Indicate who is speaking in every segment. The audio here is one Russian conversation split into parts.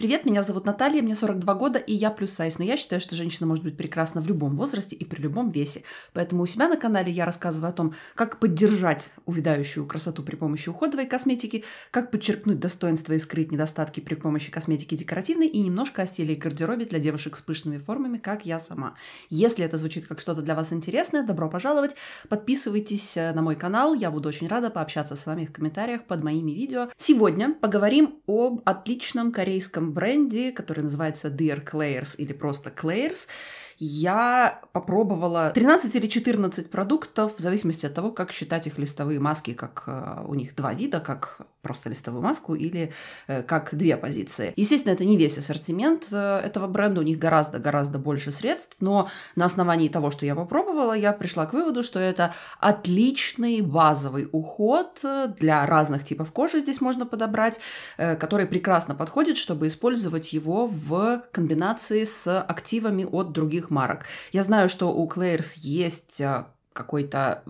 Speaker 1: Привет, меня зовут Наталья, мне 42 года, и я плюс сайз. Но я считаю, что женщина может быть прекрасна в любом возрасте и при любом весе. Поэтому у себя на канале я рассказываю о том, как поддержать увядающую красоту при помощи уходовой косметики, как подчеркнуть достоинства и скрыть недостатки при помощи косметики декоративной и немножко о стиле и гардеробе для девушек с пышными формами, как я сама. Если это звучит как что-то для вас интересное, добро пожаловать. Подписывайтесь э, на мой канал, я буду очень рада пообщаться с вами в комментариях под моими видео. Сегодня поговорим об отличном корейском бренде, который называется Dear Claire's или просто Claire's, я попробовала 13 или 14 продуктов, в зависимости от того, как считать их листовые маски, как э, у них два вида, как просто листовую маску или э, как две позиции. Естественно, это не весь ассортимент э, этого бренда, у них гораздо-гораздо больше средств, но на основании того, что я попробовала, я пришла к выводу, что это отличный базовый уход э, для разных типов кожи здесь можно подобрать, э, который прекрасно подходит, чтобы использовать его в комбинации с активами от других марок. Я знаю, что у Клэйрс есть а, какой-то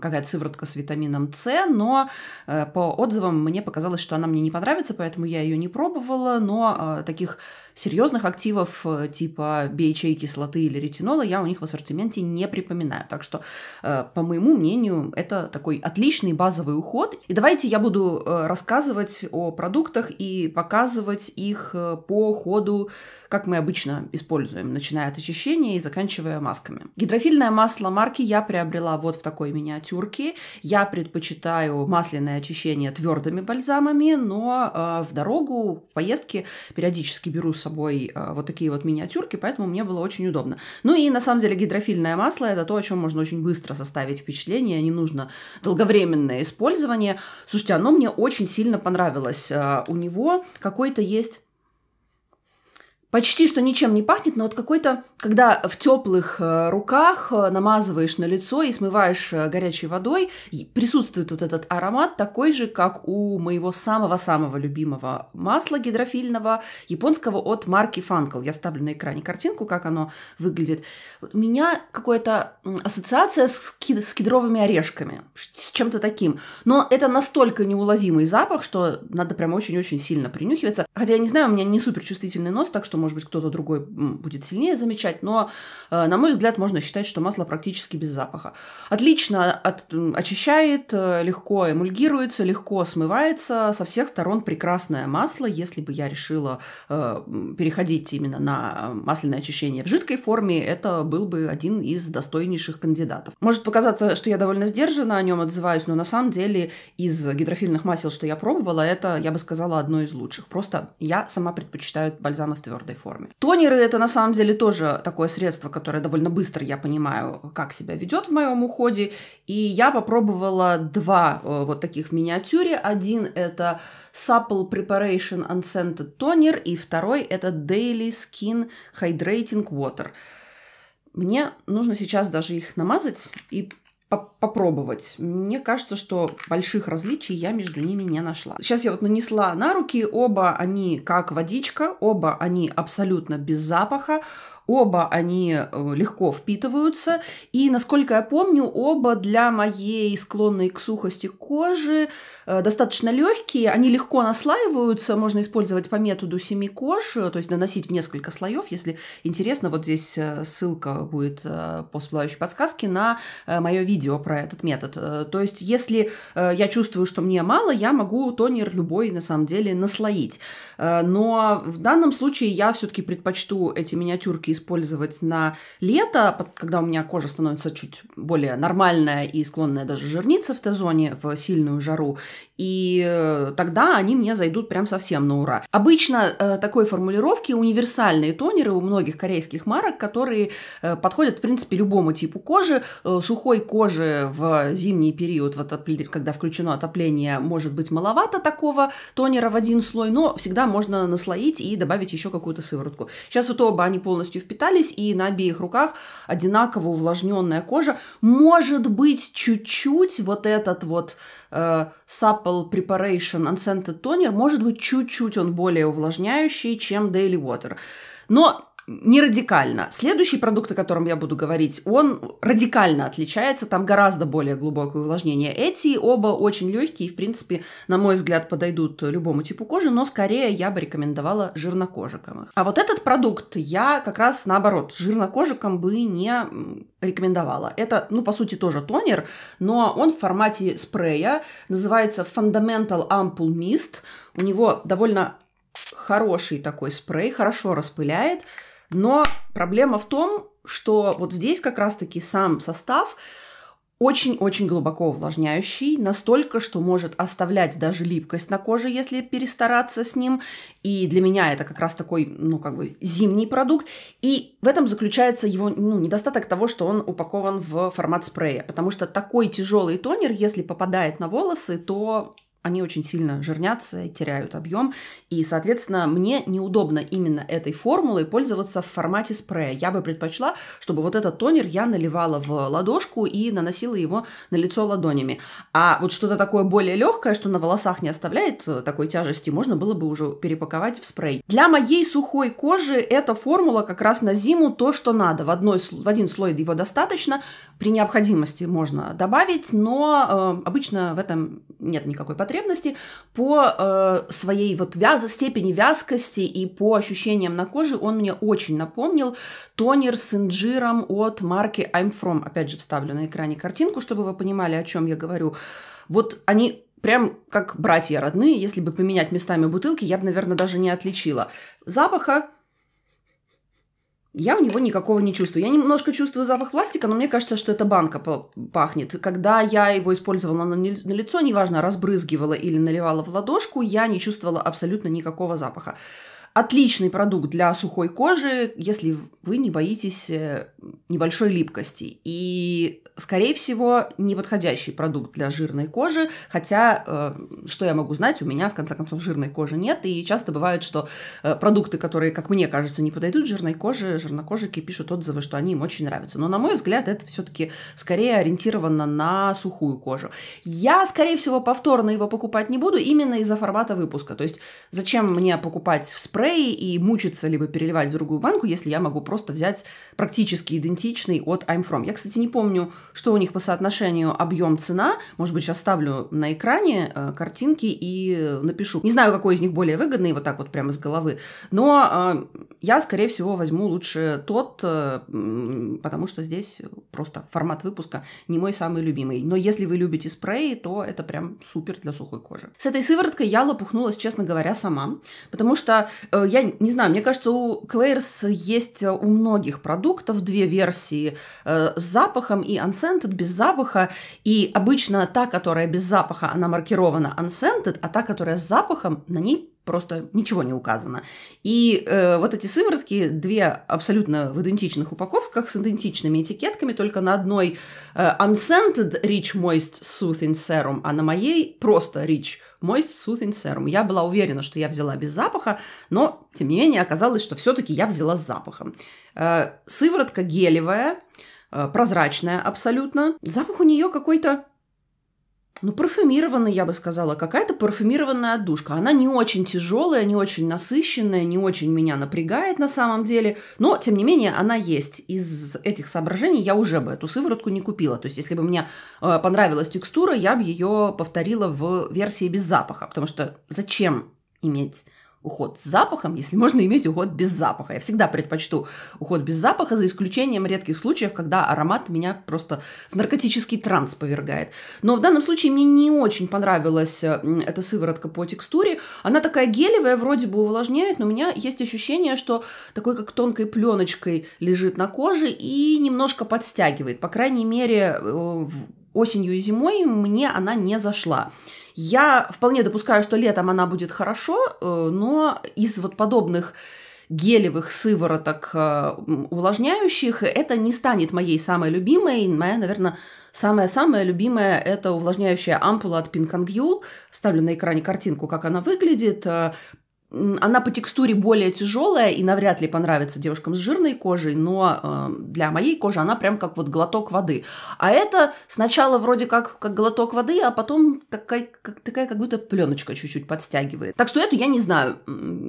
Speaker 1: какая-то сыворотка с витамином С, но э, по отзывам мне показалось, что она мне не понравится, поэтому я ее не пробовала, но э, таких Серьезных активов э, типа BHA, кислоты или ретинола я у них в ассортименте не припоминаю. Так что, э, по моему мнению, это такой отличный базовый уход. И давайте я буду э, рассказывать о продуктах и показывать их по ходу, как мы обычно используем, начиная от очищения и заканчивая масками. Гидрофильное масло марки я приобрела вот в такой миниатюрке. Я предпочитаю масляное очищение твердыми бальзамами, но в дорогу, в поездке периодически беру с собой э, вот такие вот миниатюрки, поэтому мне было очень удобно. Ну и на самом деле гидрофильное масло – это то, о чем можно очень быстро составить впечатление, не нужно долговременное использование. Слушайте, оно мне очень сильно понравилось. Э, у него какой-то есть почти что ничем не пахнет, но вот какой-то, когда в теплых э, руках э, намазываешь на лицо и смываешь э, горячей водой, присутствует вот этот аромат такой же, как у моего самого-самого любимого масла гидрофильного, японского от марки Funkel. Я вставлю на экране картинку, как оно выглядит. У меня какая-то ассоциация с, кед- с кедровыми орешками, с чем-то таким. Но это настолько неуловимый запах, что надо прям очень-очень сильно принюхиваться. Хотя я не знаю, у меня не суперчувствительный нос, так что может быть, кто-то другой будет сильнее замечать, но, э, на мой взгляд, можно считать, что масло практически без запаха. Отлично от, очищает, э, легко эмульгируется, легко смывается, со всех сторон прекрасное масло. Если бы я решила э, переходить именно на масляное очищение в жидкой форме, это был бы один из достойнейших кандидатов. Может показаться, что я довольно сдержанно о нем отзываюсь, но на самом деле из гидрофильных масел, что я пробовала, это, я бы сказала, одно из лучших. Просто я сама предпочитаю бальзамы в твердой четвертой форме. Тонеры это на самом деле тоже такое средство, которое довольно быстро я понимаю, как себя ведет в моем уходе. И я попробовала два э, вот таких в миниатюре. Один это Supple Preparation Unscented Toner, и второй это Daily Skin Hydrating Water. Мне нужно сейчас даже их намазать и попробовать. Мне кажется, что больших различий я между ними не нашла. Сейчас я вот нанесла на руки, оба они как водичка, оба они абсолютно без запаха, Оба они э, легко впитываются, и, насколько я помню, оба для моей склонной к сухости кожи э, достаточно легкие, они легко наслаиваются, можно использовать по методу семи кож, э, то есть наносить в несколько слоев, если интересно, вот здесь ссылка будет по всплывающей подсказке на мое видео про этот метод. То есть, если я чувствую, что мне мало, я могу тонер любой, на самом деле, наслоить. Но в данном случае я все-таки предпочту эти миниатюрки использовать использовать на лето, когда у меня кожа становится чуть более нормальная и склонная даже жирниться в Т-зоне в сильную жару. И э, тогда они мне зайдут прям совсем на ура. Обычно э, такой формулировки универсальные тонеры у многих корейских марок, которые э, подходят, в принципе, любому типу кожи. Э, сухой кожи в зимний период, в отопле... когда включено отопление, может быть маловато такого тонера в один слой, но всегда можно наслоить и добавить еще какую-то сыворотку. Сейчас вот оба они полностью впитались, и на обеих руках одинаково увлажненная кожа. Может быть, чуть-чуть вот этот вот э, Supple Preparation Unscented Toner, может быть, чуть-чуть он более увлажняющий, чем Daily Water. Но не радикально. Следующий продукт, о котором я буду говорить, он радикально отличается, там гораздо более глубокое увлажнение. Эти оба очень легкие и, в принципе, на мой взгляд, подойдут любому типу кожи, но скорее я бы рекомендовала жирнокожикам их. А вот этот продукт я как раз наоборот жирнокожикам бы не рекомендовала. Это, ну, по сути, тоже тонер, но он в формате спрея, называется Fundamental Ampoule Mist. У него довольно хороший такой спрей, хорошо распыляет, но проблема в том, что вот здесь как раз-таки сам состав очень-очень глубоко увлажняющий, настолько, что может оставлять даже липкость на коже, если перестараться с ним. И для меня это как раз такой, ну, как бы зимний продукт. И в этом заключается его ну, недостаток того, что он упакован в формат спрея. Потому что такой тяжелый тонер, если попадает на волосы, то они очень сильно жирнятся и теряют объем. И, соответственно, мне неудобно именно этой формулой пользоваться в формате спрея. Я бы предпочла, чтобы вот этот тонер я наливала в ладошку и наносила его на лицо ладонями. А вот что-то такое более легкое, что на волосах не оставляет э, такой тяжести, можно было бы уже перепаковать в спрей. Для моей сухой кожи эта формула как раз на зиму то, что надо. В, одной, в один слой его достаточно, при необходимости можно добавить, но э, обычно в этом нет никакой потребности потребности по э, своей вот вяз... степени вязкости и по ощущениям на коже он мне очень напомнил тонер с инжиром от марки I'm From. Опять же, вставлю на экране картинку, чтобы вы понимали, о чем я говорю. Вот они прям как братья родные, если бы поменять местами бутылки, я бы, наверное, даже не отличила. Запаха я у него никакого не чувствую. Я немножко чувствую запах пластика, но мне кажется, что это банка пахнет. Когда я его использовала на, на лицо, неважно, разбрызгивала или наливала в ладошку, я не чувствовала абсолютно никакого запаха. Отличный продукт для сухой кожи, если вы не боитесь э, небольшой липкости. И, скорее всего, неподходящий продукт для жирной кожи, хотя, э, что я могу знать, у меня, в конце концов, жирной кожи нет, и часто бывает, что э, продукты, которые, как мне кажется, не подойдут жирной коже, жирнокожики пишут отзывы, что они им очень нравятся. Но, на мой взгляд, это все таки скорее ориентировано на сухую кожу. Я, скорее всего, повторно его покупать не буду именно из-за формата выпуска. То есть, зачем мне покупать в спрей Prey и мучиться либо переливать в другую банку, если я могу просто взять практически идентичный от I'm From. Я, кстати, не помню, что у них по соотношению объем-цена. Может быть, сейчас ставлю на экране э, картинки и напишу. Не знаю, какой из них более выгодный, вот так вот прямо с головы. Но э, я, скорее всего, возьму лучше тот, э, потому что здесь просто формат выпуска не мой самый любимый. Но если вы любите спреи, то это прям супер для сухой кожи. С этой сывороткой я лопухнулась, честно говоря, сама, потому что Э, я не знаю, мне кажется, у Клэйрс есть э, у многих продуктов две версии э, с запахом и unscented без запаха. И обычно та, которая без запаха, она маркирована unscented, а та, которая с запахом, на ней просто ничего не указано. И э, вот эти сыворотки, две абсолютно в идентичных упаковках с идентичными этикетками, только на одной э, unscented Rich Moist Soothing Serum, а на моей просто Rich мой Soothing Serum. Я была уверена, что я взяла без запаха, но, тем не менее, оказалось, что все-таки я взяла с запахом. Э, сыворотка гелевая, э, прозрачная абсолютно. Запах у нее какой-то ну, парфюмированная, я бы сказала, какая-то парфюмированная душка. Она не очень тяжелая, не очень насыщенная, не очень меня напрягает на самом деле, но, тем не менее, она есть. Из этих соображений я уже бы эту сыворотку не купила. То есть, если бы мне э, понравилась текстура, я бы ее повторила в версии без запаха, потому что зачем иметь уход с запахом, если можно иметь уход без запаха. Я всегда предпочту уход без запаха, за исключением редких случаев, когда аромат меня просто в наркотический транс повергает. Но в данном случае мне не очень понравилась эта сыворотка по текстуре. Она такая гелевая, вроде бы увлажняет, но у меня есть ощущение, что такой как тонкой пленочкой лежит на коже и немножко подстягивает. По крайней мере, э, осенью и зимой мне она не зашла. Я вполне допускаю, что летом она будет хорошо, э, но из вот подобных гелевых сывороток э, увлажняющих, это не станет моей самой любимой. Моя, наверное, самая-самая любимая – это увлажняющая ампула от Pink Yule. Вставлю на экране картинку, как она выглядит. Э, она по текстуре более тяжелая и навряд ли понравится девушкам с жирной кожей, но э, для моей кожи она прям как вот глоток воды. А это сначала вроде как, как глоток воды, а потом такая как, такая как будто пленочка чуть-чуть подстягивает. Так что эту я не знаю,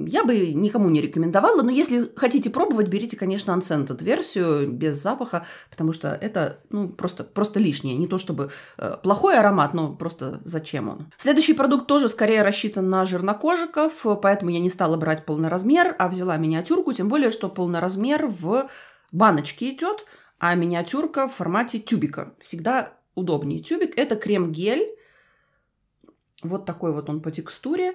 Speaker 1: я бы никому не рекомендовала, но если хотите пробовать, берите, конечно, unscented версию без запаха, потому что это ну, просто, просто лишнее, не то чтобы э, плохой аромат, но просто зачем он. Следующий продукт тоже скорее рассчитан на жирнокожиков, поэтому я не стала брать полноразмер, а взяла миниатюрку, тем более, что полноразмер в баночке идет, а миниатюрка в формате тюбика. Всегда удобнее тюбик. Это крем-гель. Вот такой вот он по текстуре.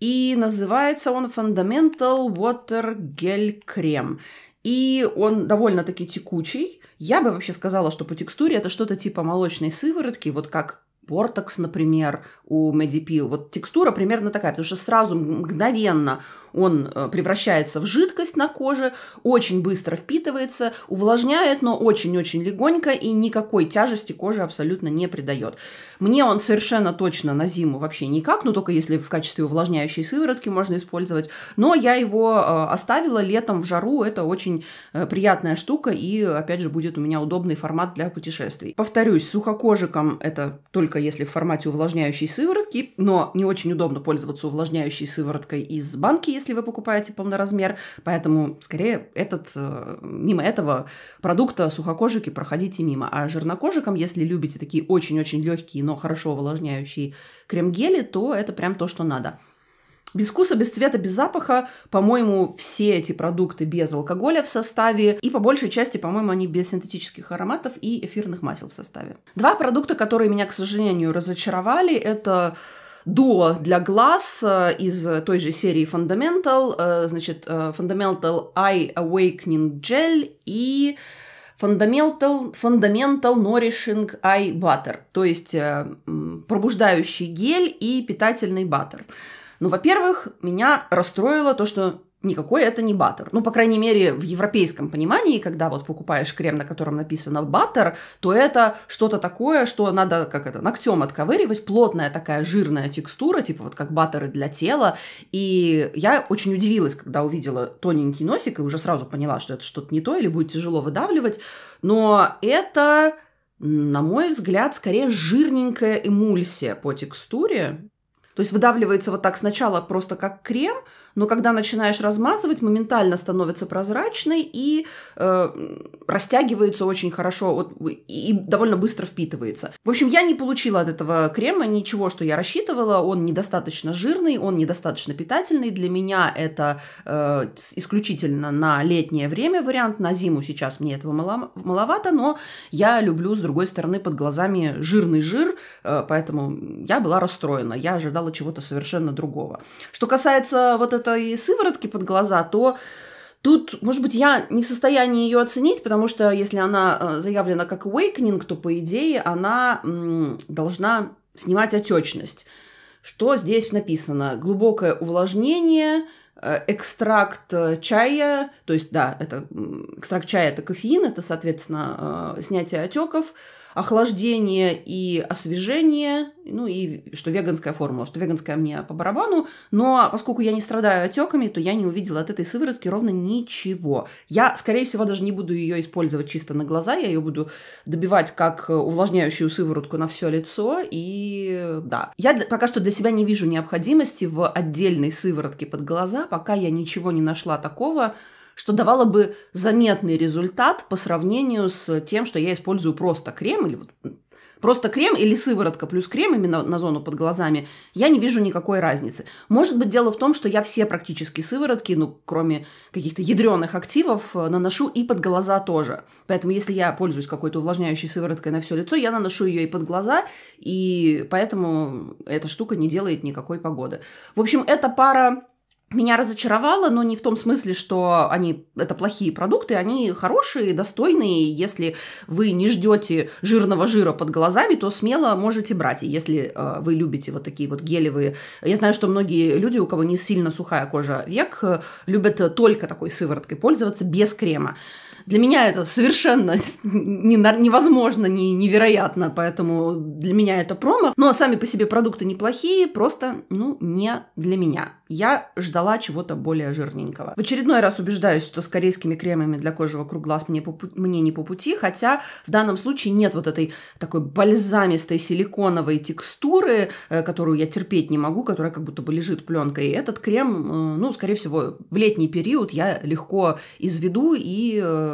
Speaker 1: И называется он Fundamental Water Gel Cream. И он довольно-таки текучий. Я бы вообще сказала, что по текстуре это что-то типа молочной сыворотки, вот как Портекс, например, у Медипил. Вот текстура примерно такая, потому что сразу мгновенно он э, превращается в жидкость на коже, очень быстро впитывается, увлажняет, но очень-очень легонько и никакой тяжести коже абсолютно не придает. Мне он совершенно точно на зиму вообще никак, ну только если в качестве увлажняющей сыворотки можно использовать, но я его э, оставила летом в жару, это очень э, приятная штука и, опять же, будет у меня удобный формат для путешествий. Повторюсь, сухокожикам это только только если в формате увлажняющей сыворотки, но не очень удобно пользоваться увлажняющей сывороткой из банки, если вы покупаете полноразмер, поэтому скорее этот, э, мимо этого продукта сухокожики проходите мимо. А жирнокожикам, если любите такие очень-очень легкие, но хорошо увлажняющие крем-гели, то это прям то, что надо. Без вкуса, без цвета, без запаха, по-моему, все эти продукты без алкоголя в составе, и по большей части, по-моему, они без синтетических ароматов и эфирных масел в составе. Два продукта, которые меня, к сожалению, разочаровали, это дуо для глаз э, из той же серии Fundamental, э, значит, э, Fundamental Eye Awakening Gel и Fundamental, Fundamental Nourishing Eye Butter, то есть пробуждающий гель и питательный баттер. Ну, во-первых, меня расстроило то, что никакой это не баттер. Ну, по крайней мере, в европейском понимании, когда вот покупаешь крем, на котором написано баттер, то это что-то такое, что надо, как это, ногтем отковыривать, плотная такая жирная текстура, типа вот как баттеры для тела. И я очень удивилась, когда увидела тоненький носик и уже сразу поняла, что это что-то не то или будет тяжело выдавливать. Но это на мой взгляд, скорее жирненькая эмульсия по текстуре, то есть выдавливается вот так сначала просто как крем, но когда начинаешь размазывать, моментально становится прозрачный и э, растягивается очень хорошо вот, и довольно быстро впитывается. В общем, я не получила от этого крема ничего, что я рассчитывала. Он недостаточно жирный, он недостаточно питательный. Для меня это э, исключительно на летнее время вариант. На зиму сейчас мне этого мало, маловато, но я люблю, с другой стороны, под глазами жирный жир, э, поэтому я была расстроена. Я ожидала ожидала чего-то совершенно другого. Что касается вот этой сыворотки под глаза, то Тут, может быть, я не в состоянии ее оценить, потому что если она э, заявлена как awakening, то, по идее, она должна снимать отечность. Что здесь написано? Глубокое увлажнение, э, экстракт э, чая, то есть, да, это экстракт чая – это кофеин, это, соответственно, снятие отеков – охлаждение и освежение, ну и что веганская формула, что веганская мне по барабану, но поскольку я не страдаю отеками, то я не увидела от этой сыворотки ровно ничего. Я, скорее всего, даже не буду ее использовать чисто на глаза, я ее буду добивать как увлажняющую сыворотку на все лицо, и да. Я пока что для себя не вижу необходимости в отдельной сыворотке под глаза, пока я ничего не нашла такого, что давало бы заметный результат по сравнению с тем, что я использую просто крем или вот Просто крем или сыворотка плюс крем именно на зону под глазами, я не вижу никакой разницы. Может быть, дело в том, что я все практически сыворотки, ну, кроме каких-то ядреных активов, э, наношу и под глаза тоже. Поэтому, если я пользуюсь какой-то увлажняющей сывороткой на все лицо, я наношу ее и под глаза, и поэтому эта штука не делает никакой погоды. В общем, эта пара меня разочаровало, но не в том смысле, что они это плохие продукты, они хорошие, достойные. Если вы не ждете жирного жира под глазами, то смело можете брать. И если э, вы любите вот такие вот гелевые, я знаю, что многие люди, у кого не сильно сухая кожа век, э, любят только такой сывороткой пользоваться без крема. Для меня это совершенно невозможно, не невероятно, поэтому для меня это промах. Но сами по себе продукты неплохие, просто, ну, не для меня. Я ждала чего-то более жирненького. В очередной раз убеждаюсь, что с корейскими кремами для кожи вокруг глаз мне, мне не по пути, хотя в данном случае нет вот этой такой бальзамистой силиконовой текстуры, э, которую я терпеть не могу, которая как будто бы лежит пленкой. этот крем, э, ну, скорее всего, в летний период я легко изведу и э,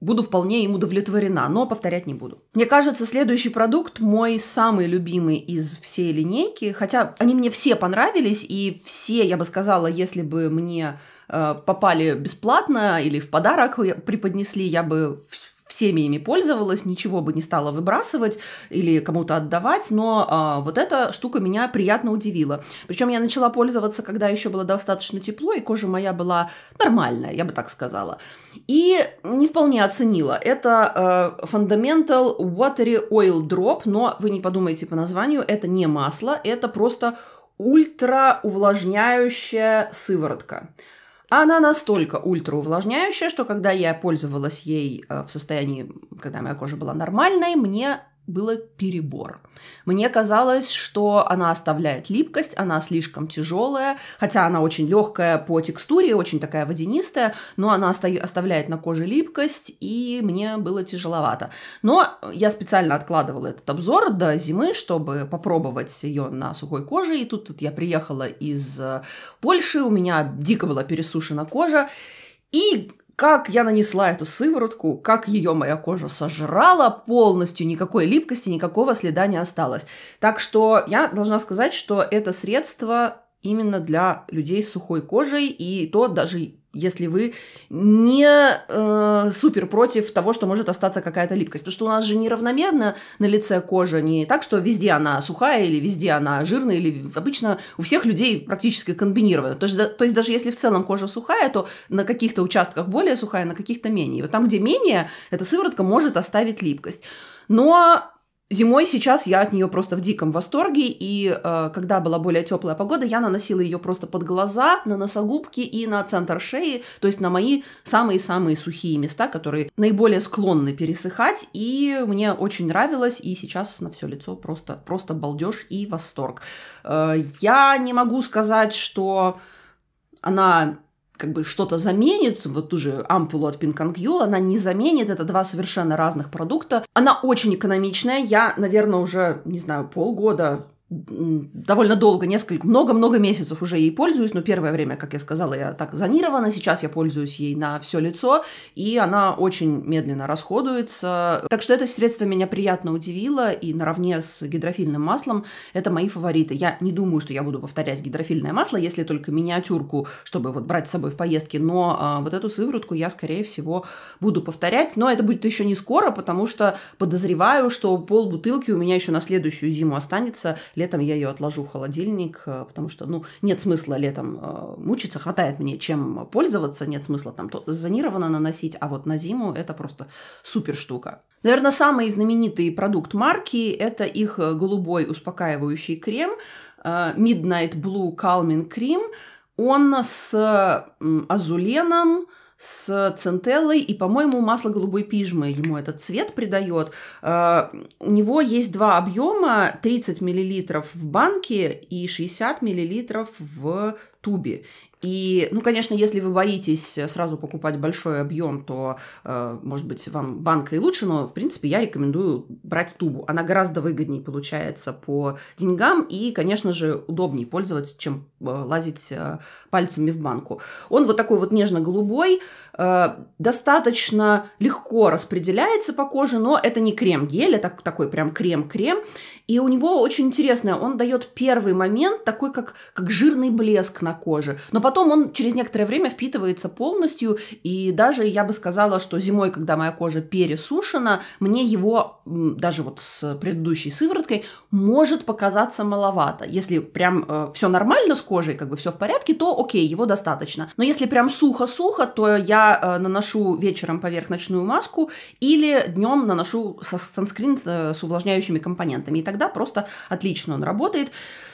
Speaker 1: буду вполне им удовлетворена, но повторять не буду. Мне кажется, следующий продукт мой самый любимый из всей линейки, хотя они мне все понравились, и все, я бы сказала, если бы мне э, попали бесплатно или в подарок преподнесли, я бы всеми ими пользовалась, ничего бы не стала выбрасывать или кому-то отдавать, но а, вот эта штука меня приятно удивила. Причем я начала пользоваться, когда еще было достаточно тепло, и кожа моя была нормальная, я бы так сказала. И не вполне оценила. Это э, Fundamental Watery Oil Drop, но вы не подумайте по названию, это не масло, это просто ультра увлажняющая сыворотка. Она настолько ультраувлажняющая, что когда я пользовалась ей э, в состоянии, когда моя кожа была нормальной, мне было перебор. Мне казалось, что она оставляет липкость, она слишком тяжелая, хотя она очень легкая по текстуре, очень такая водянистая, но она оставляет на коже липкость, и мне было тяжеловато. Но я специально откладывала этот обзор до зимы, чтобы попробовать ее на сухой коже, и тут, я приехала из э, Польши, у меня дико была пересушена кожа, и как я нанесла эту сыворотку, как ее моя кожа сожрала полностью, никакой липкости, никакого следа не осталось. Так что я должна сказать, что это средство именно для людей с сухой кожей, и то даже если вы не э, супер против того, что может остаться какая-то липкость. Потому что у нас же неравномерно на лице кожа, не так, что везде она сухая или везде она жирная, или обычно у всех людей практически комбинировано. То есть, да, то есть даже если в целом кожа сухая, то на каких-то участках более сухая, на каких-то менее. И вот там, где менее, эта сыворотка может оставить липкость. Но Зимой сейчас я от нее просто в диком восторге, и э, когда была более теплая погода, я наносила ее просто под глаза, на носогубки и на центр шеи, то есть на мои самые-самые сухие места, которые наиболее склонны пересыхать, и мне очень нравилось, и сейчас на все лицо просто, просто балдеж и восторг. Э, я не могу сказать, что она как бы что-то заменит, вот ту же ампулу от Пинкангюл, она не заменит, это два совершенно разных продукта. Она очень экономичная, я, наверное, уже, не знаю, полгода довольно долго, несколько, много-много месяцев уже ей пользуюсь, но первое время, как я сказала, я так зонирована, сейчас я пользуюсь ей на все лицо, и она очень медленно расходуется. Так что это средство меня приятно удивило, и наравне с гидрофильным маслом это мои фавориты. Я не думаю, что я буду повторять гидрофильное масло, если только миниатюрку, чтобы вот брать с собой в поездки, но а, вот эту сыворотку я, скорее всего, буду повторять, но это будет еще не скоро, потому что подозреваю, что пол бутылки у меня еще на следующую зиму останется, Летом я ее отложу в холодильник, э, потому что, ну, нет смысла летом э, мучиться, хватает мне чем пользоваться, нет смысла там то зонированно наносить, а вот на зиму это просто супер штука. Наверное, самый знаменитый продукт марки – это их э, голубой успокаивающий крем Midnight Blue Calming Cream. Он с азуленом, с центеллой и, по-моему, масло голубой пижмы ему этот цвет придает. Э, у него есть два объема, 30 мл в банке и 60 мл в тубе. И, ну, конечно, если вы боитесь э, сразу покупать большой объем, то, э, может быть, вам банка и лучше, но, в принципе, я рекомендую брать тубу. Она гораздо выгоднее получается по деньгам и, конечно же, удобнее пользоваться, чем э, лазить э, пальцами в банку. Он вот такой вот нежно-голубой, э, достаточно легко распределяется по коже, но это не крем-гель, это а такой прям крем-крем. И у него очень интересное, он дает первый момент такой, как, как жирный блеск на коже. Но потом он через некоторое время впитывается полностью, и даже я бы сказала, что зимой, когда моя кожа пересушена, мне его, даже вот с предыдущей сывороткой, может показаться маловато. Если прям э, все нормально с кожей, как бы все в порядке, то окей, его достаточно. Но если прям сухо-сухо, то я э, наношу вечером поверх ночную маску или днем наношу санскрин э, с увлажняющими компонентами. И тогда просто отлично он работает.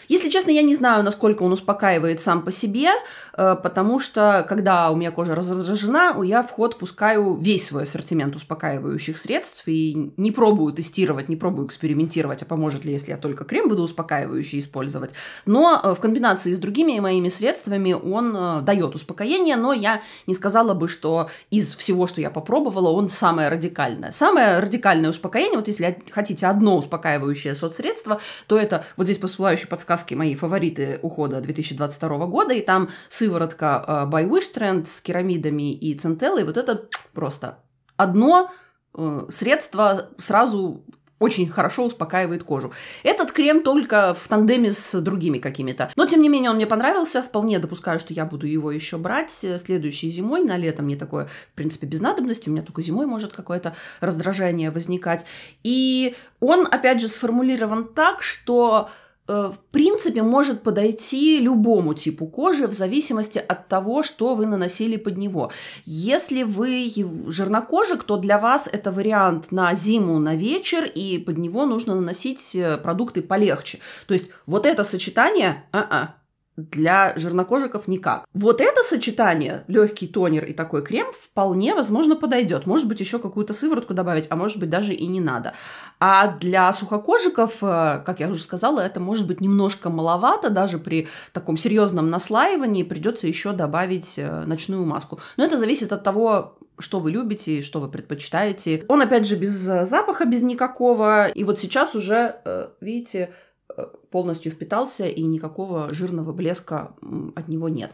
Speaker 1: Если честно, я не знаю, насколько он успокаивает сам по себе, э, потому что, когда у меня кожа раздражена, я в ход пускаю весь свой ассортимент успокаивающих средств и не пробую тестировать, не пробую экспериментировать, а поможет ли, если я только крем буду успокаивающий использовать. Но э, в комбинации с другими моими средствами он э, дает успокоение, но я не сказала бы, что из всего, что я попробовала, он самое радикальное. Самое радикальное успокоение, вот если хотите одно успокаивающее соцсредство, то это вот здесь посылающий подсказка сказки мои фавориты ухода 2022 года, и там сыворотка э, by Wishtrend с керамидами и центеллой, вот это просто одно э, средство сразу очень хорошо успокаивает кожу. Этот крем только в тандеме с другими какими-то. Но, тем не менее, он мне понравился. Вполне допускаю, что я буду его еще брать э, следующей зимой. На лето мне такое, в принципе, без надобности. У меня только зимой может какое-то раздражение возникать. И он, опять же, сформулирован так, что Э, в принципе, может подойти любому типу кожи в зависимости от того, что вы наносили под него. Если вы жирнокожик, то для вас это вариант на зиму, на вечер, и под него нужно наносить э, продукты полегче. То есть вот это сочетание, а-а, для жирнокожиков никак. Вот это сочетание, легкий тонер и такой крем, вполне возможно подойдет. Может быть, еще какую-то сыворотку добавить, а может быть, даже и не надо. А для сухокожиков, э, как я уже сказала, это может быть немножко маловато, даже при таком серьезном наслаивании придется еще добавить э, ночную маску. Но это зависит от того, что вы любите и что вы предпочитаете. Он, опять же, без э, запаха, без никакого. И вот сейчас уже, видите, Э, полностью впитался и никакого жирного блеска от него нет.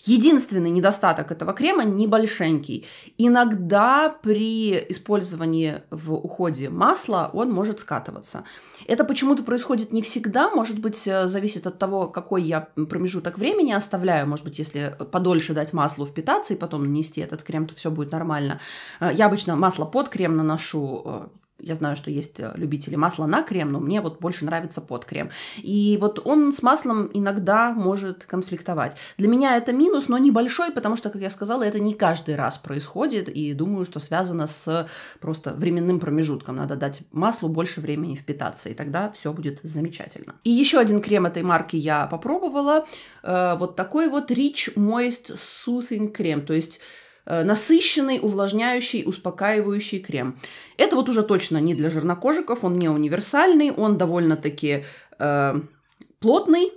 Speaker 1: Единственный недостаток этого крема небольшенький. Иногда при использовании в уходе масла он может скатываться. Это почему-то происходит не всегда, может быть, э, зависит от того, какой я промежуток времени оставляю. Может быть, если подольше дать маслу впитаться и потом нанести этот крем, то все будет нормально. Э, я обычно масло под крем наношу я знаю, что есть э, любители масла на крем, но мне вот больше нравится под крем. И вот он с маслом иногда может конфликтовать. Для меня это минус, но небольшой, потому что, как я сказала, это не каждый раз происходит, и думаю, что связано с просто временным промежутком. Надо дать маслу больше времени впитаться, и тогда все будет замечательно. И еще один крем этой марки я попробовала. Э, вот такой вот Rich Moist Soothing крем, то есть Э, насыщенный, увлажняющий, успокаивающий крем. Это вот уже точно не для жирнокожиков, он не универсальный, он довольно-таки э, плотный,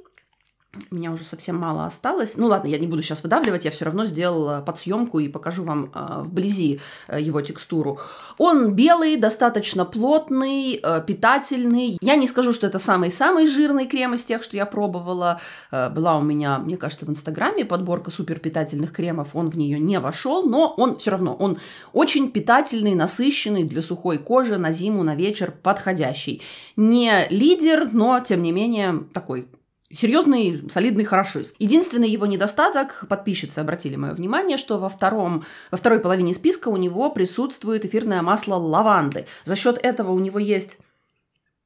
Speaker 1: у меня уже совсем мало осталось. Ну ладно, я не буду сейчас выдавливать, я все равно сделала подсъемку и покажу вам э, вблизи э, его текстуру. Он белый, достаточно плотный, э, питательный. Я не скажу, что это самый-самый жирный крем из тех, что я пробовала. Э, была у меня, мне кажется, в Инстаграме подборка суперпитательных кремов, он в нее не вошел, но он все равно, он очень питательный, насыщенный для сухой кожи на зиму, на вечер, подходящий. Не лидер, но, тем не менее, такой серьезный, солидный хорошист. Единственный его недостаток, подписчицы обратили мое внимание, что во, втором, во второй половине списка у него присутствует эфирное масло лаванды. За счет этого у него есть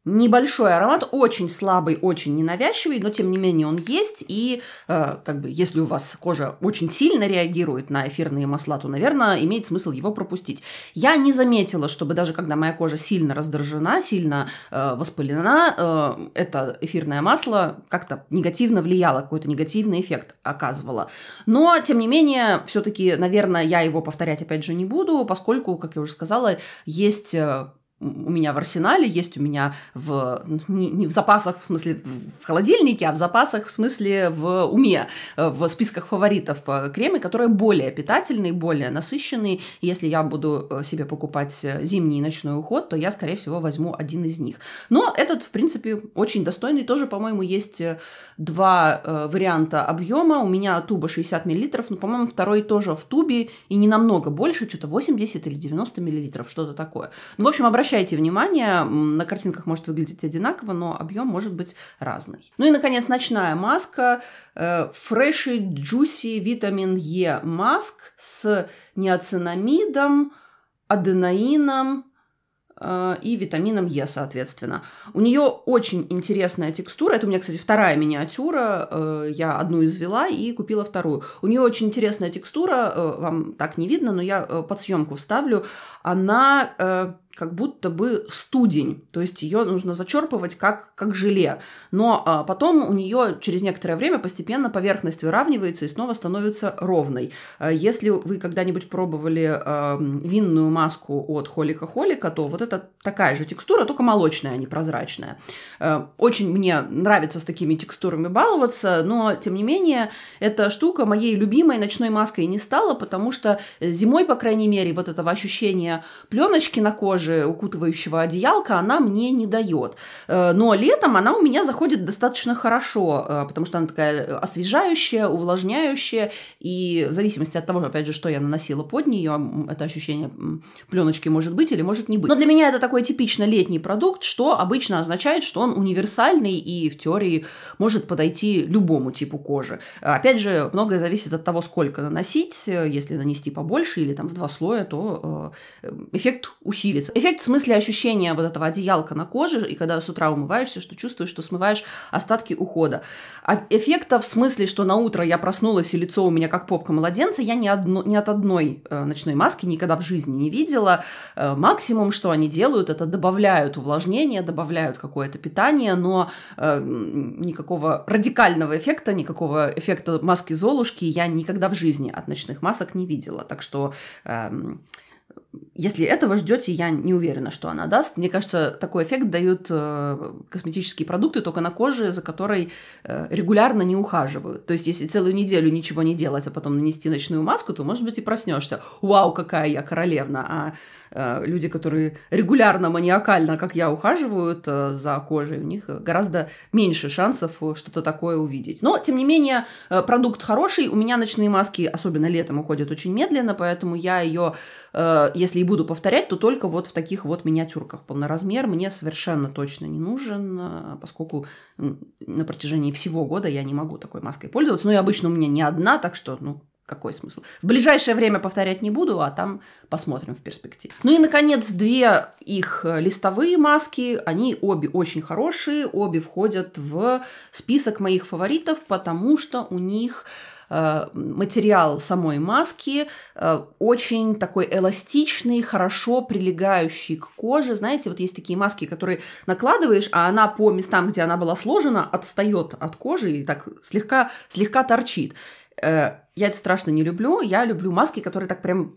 Speaker 1: Небольшой аромат, очень слабый, очень ненавязчивый, но тем не менее он есть. И э, как бы если у вас кожа очень сильно реагирует на эфирные масла, то, наверное, имеет смысл его пропустить. Я не заметила, чтобы даже когда моя кожа сильно раздражена, сильно э, воспалена, э, это эфирное масло как-то негативно влияло, какой-то негативный эффект оказывало. Но, тем не менее, все-таки, наверное, я его повторять опять же не буду, поскольку, как я уже сказала, есть э, у меня в арсенале, есть у меня в, не в запасах, в смысле в холодильнике, а в запасах, в смысле в уме, э, в списках фаворитов кремы, которые более питательные, более насыщенные. если я буду э, себе покупать э, зимний и ночной уход, то я, скорее всего, возьму один из них. Но этот, в принципе, очень достойный. Тоже, по-моему, есть два варианта объема. У меня туба 60 мл, но, по-моему, второй тоже в тубе и не намного больше, что-то 80 или 90 мл, что-то такое. Ну, в общем, обращайтесь обращайте внимание, на картинках может выглядеть одинаково, но объем может быть разный. Ну и, наконец, ночная маска. Э, фреши Juicy Витамин Е маск с неоцинамидом, аденаином, э, и витамином Е, соответственно. У нее очень интересная текстура. Это у меня, кстати, вторая миниатюра. Э, я одну извела и купила вторую. У нее очень интересная текстура. Вам так не видно, но я под съемку вставлю. Она как будто бы студень, то есть ее нужно зачерпывать как, как желе. Но а, потом у нее через некоторое время постепенно поверхность выравнивается и снова становится ровной. А, если вы когда-нибудь пробовали а, винную маску от холика-холика, то вот это такая же текстура, только молочная, а не прозрачная. А, очень мне нравится с такими текстурами баловаться, но тем не менее эта штука моей любимой ночной маской не стала, потому что зимой, по крайней мере, вот этого ощущения пленочки на коже же укутывающего одеялка она мне не дает. Э, но летом она у меня заходит достаточно хорошо, э, потому что она такая освежающая, увлажняющая, и в зависимости от того, опять же, что я наносила под нее, это ощущение пленочки может быть или может не быть. Но для меня это такой типично летний продукт, что обычно означает, что он универсальный и в теории может подойти любому типу кожи. Опять же, многое зависит от того, сколько наносить. Если нанести побольше или там в два слоя, то э, эффект усилится. Эффект в смысле ощущения вот этого одеялка на коже, и когда с утра умываешься, что чувствуешь, что смываешь остатки ухода. А эффекта в смысле, что на утро я проснулась, и лицо у меня как попка младенца, я ни, одно, ни от одной э, ночной маски никогда в жизни не видела. Э, максимум, что они делают, это добавляют увлажнение, добавляют какое-то питание, но э, никакого радикального эффекта, никакого эффекта маски Золушки я никогда в жизни от ночных масок не видела. Так что... Эм, если этого ждете, я не уверена, что она даст. Мне кажется, такой эффект дают э, косметические продукты только на коже, за которой э, регулярно не ухаживают. То есть, если целую неделю ничего не делать, а потом нанести ночную маску, то, может быть, и проснешься. Вау, какая я королевна! А Э, люди, которые регулярно, маниакально, как я, ухаживают э, за кожей, у них гораздо меньше шансов э, что-то такое увидеть. Но, тем не менее, продукт хороший. У меня ночные маски, особенно летом, уходят очень медленно, поэтому я ее, если и буду повторять, то только вот в таких вот миниатюрках. Полноразмер мне совершенно точно не нужен, поскольку на протяжении всего года я не могу такой маской пользоваться. Но ну, и обычно у меня не одна, так что, ну, какой смысл? В ближайшее время повторять не буду, а там посмотрим в перспективе. Ну и, наконец, две их э, листовые маски. Они обе очень хорошие, обе входят в список моих фаворитов, потому что у них э, материал самой маски э, очень такой эластичный, хорошо прилегающий к коже. Знаете, вот есть такие маски, которые накладываешь, а она по местам, где она была сложена, отстает от кожи и так слегка, слегка торчит. Э, я это страшно не люблю. Я люблю маски, которые так прям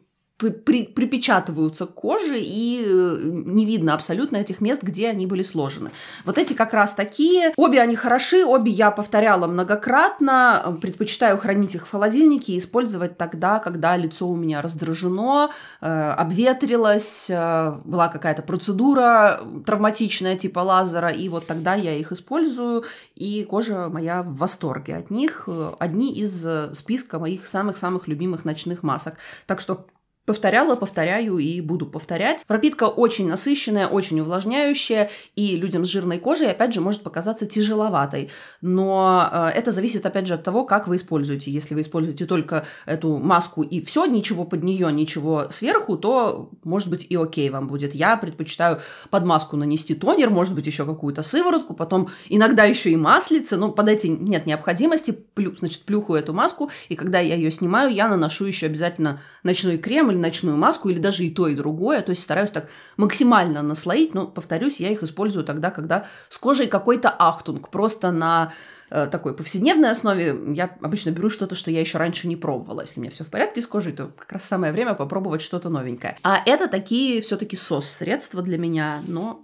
Speaker 1: при, припечатываются к коже, и э, не видно абсолютно этих мест, где они были сложены. Вот эти как раз такие. Обе они хороши, обе я повторяла многократно. Предпочитаю хранить их в холодильнике и использовать тогда, когда лицо у меня раздражено, э, обветрилось, э, была какая-то процедура травматичная типа лазера, и вот тогда я их использую, и кожа моя в восторге от них. Одни из списка моих самых-самых любимых ночных масок. Так что Повторяла, повторяю и буду повторять. Пропитка очень насыщенная, очень увлажняющая, и людям с жирной кожей, опять же, может показаться тяжеловатой. Но э, это зависит, опять же, от того, как вы используете. Если вы используете только эту маску и все, ничего под нее, ничего сверху, то, может быть, и окей вам будет. Я предпочитаю под маску нанести тонер, может быть, еще какую-то сыворотку, потом иногда еще и маслице, но ну, под эти нет необходимости, плю, значит, плюхаю эту маску, и когда я ее снимаю, я наношу еще обязательно ночной крем или ночную маску, или даже и то, и другое. То есть стараюсь так максимально наслоить, но, повторюсь, я их использую тогда, когда с кожей какой-то ахтунг, просто на э, такой повседневной основе я обычно беру что-то, что я еще раньше не пробовала. Если у меня все в порядке с кожей, то как раз самое время попробовать что-то новенькое. А это такие все-таки сос-средства для меня, но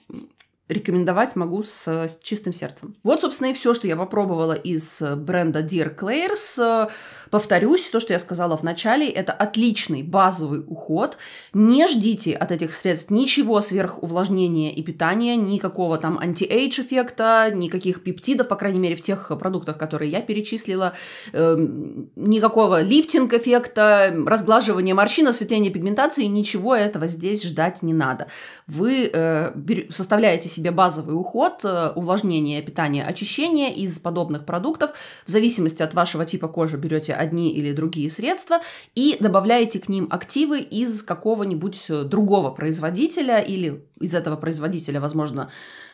Speaker 1: рекомендовать могу с, с чистым сердцем. Вот, собственно, и все, что я попробовала из бренда Dear Claire's. Э, Повторюсь, то, что я сказала в начале, это отличный базовый уход. Не ждите от этих средств ничего сверх увлажнения и питания, никакого там анти-эйдж эффекта, никаких пептидов, по крайней мере, в тех продуктах, которые я перечислила, э, никакого лифтинг эффекта, разглаживания морщин, осветления пигментации, ничего этого здесь ждать не надо. Вы э, составляете себе базовый уход, э, увлажнение, питание, очищение из подобных продуктов. В зависимости от вашего типа кожи берете одни или другие средства и добавляете к ним активы из какого-нибудь э, другого производителя или из этого производителя, возможно,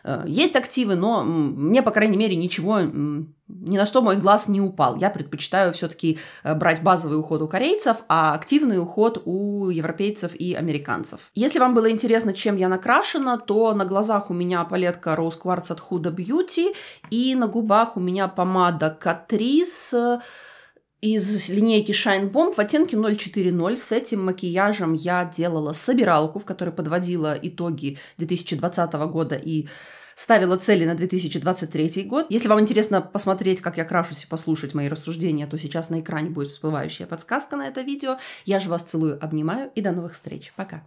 Speaker 1: э, есть активы, но мне, по крайней мере, ничего, ни на что мой глаз не упал. Я предпочитаю все-таки э, брать базовый уход у корейцев, а активный уход у европейцев и американцев. Если вам было интересно, чем я накрашена, то на глазах у меня палетка Rose Quartz от Huda Beauty, и на губах у меня помада Catrice из линейки Shine Bomb в оттенке 040. С этим макияжем я делала собиралку, в которой подводила итоги 2020 года и ставила цели на 2023 год. Если вам интересно посмотреть, как я крашусь и послушать мои рассуждения, то сейчас на экране будет всплывающая подсказка на это видео. Я же вас целую, обнимаю и до новых встреч. Пока!